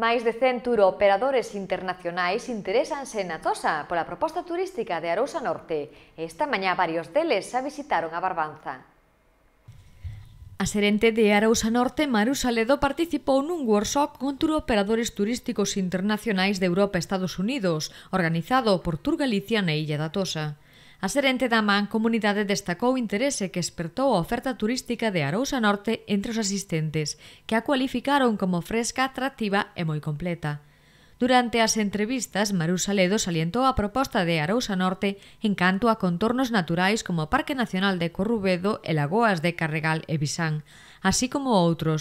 Máis de 100 operadores internacionais interesanse na Tosa pola proposta turística de Arousa Norte. Esta mañá varios deles xa visitaron a Barbanza. A xerente de Arousa Norte, Marusa Ledo, participou nun workshop con tour operadores turísticos internacionais de Europa e Estados Unidos, organizado por Tour Galicia na Illa da Tosa. A xerente da MAN Comunidade destacou o interese que espertou a oferta turística de Arousa Norte entre os asistentes, que a cualificaron como fresca, atractiva e moi completa. Durante as entrevistas, Marusa Ledo salientou a proposta de Arousa Norte en canto a contornos naturais como o Parque Nacional de Corrubedo e Lagoas de Carregal e Bisán, así como outros,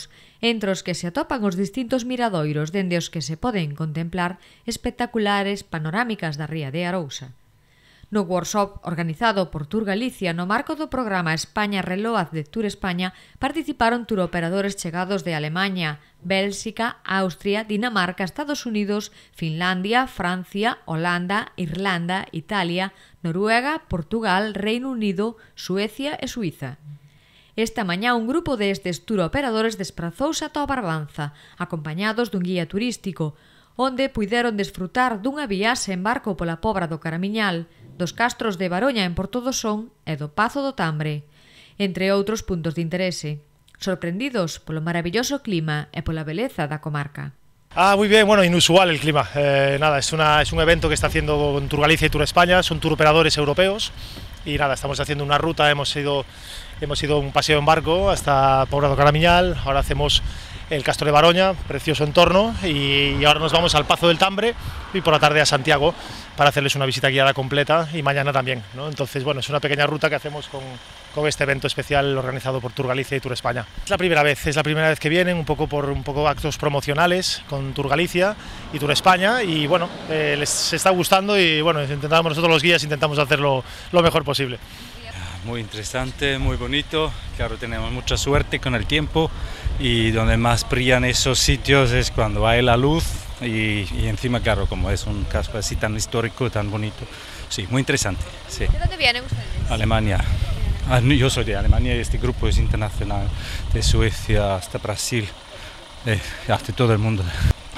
entre os que se atopan os distintos miradoiros dende os que se poden contemplar espectaculares panorámicas da ría de Arousa no workshop organizado por Tour Galicia no marco do programa España Reloaz de Tour España participaron tour operadores chegados de Alemanha, Bélxica, Austria, Dinamarca, Estados Unidos, Finlandia, Francia, Holanda, Irlanda, Italia, Noruega, Portugal, Reino Unido, Suecia e Suiza. Esta mañá un grupo destes operadores desprazouse ata a Barbanza, acompañados dun guía turístico, onde puideron desfrutar dunha viaxe en barco pola pobra do Caramiñal, dos castros de Baroña en Porto do Son e do Pazo do Tambre, entre outros puntos de interese, sorprendidos polo maravilloso clima e pola beleza da comarca. Ah, muy bien, bueno, inusual el clima. Eh, nada, es, una, es un evento que está haciendo en Tour Galicia y Tour España, son tour operadores europeos y nada, estamos haciendo una ruta, hemos ido, hemos ido un paseo en barco hasta Pobrado Caramiñal, ahora hacemos el Castro de Baroña, precioso entorno, y ahora nos vamos al Pazo del Tambre y por la tarde a Santiago para hacerles una visita guiada completa y mañana también. Entonces, bueno, es una pequeña ruta que hacemos con, este evento especial organizado por turgalicia Galicia y Tour España. Es la primera vez, es la primera vez que vienen, un poco por un poco actos promocionales con turgalicia Galicia y Tour España y bueno, eh, les está gustando y bueno, intentamos nosotros los guías intentamos hacerlo lo mejor posible muy interesante, muy bonito. Claro, tenemos mucha suerte con el tiempo y donde más brillan esos sitios es cuando hay la luz y, encima, claro, como es un casco así tan histórico, tan bonito. Sí, muy interesante. ¿De dónde vienen ustedes? Alemania. Ah, yo soy de Alemania y este grupo es internacional, de Suecia hasta Brasil, eh, hasta todo el mundo.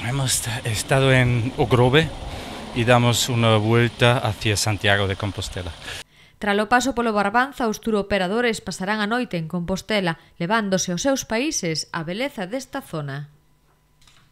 Hemos estado en Ogrove y damos una vuelta hacia Santiago de Compostela. o paso polo Barbanza, os turoperadores pasarán a noite en Compostela, levándose aos seus países a beleza desta zona.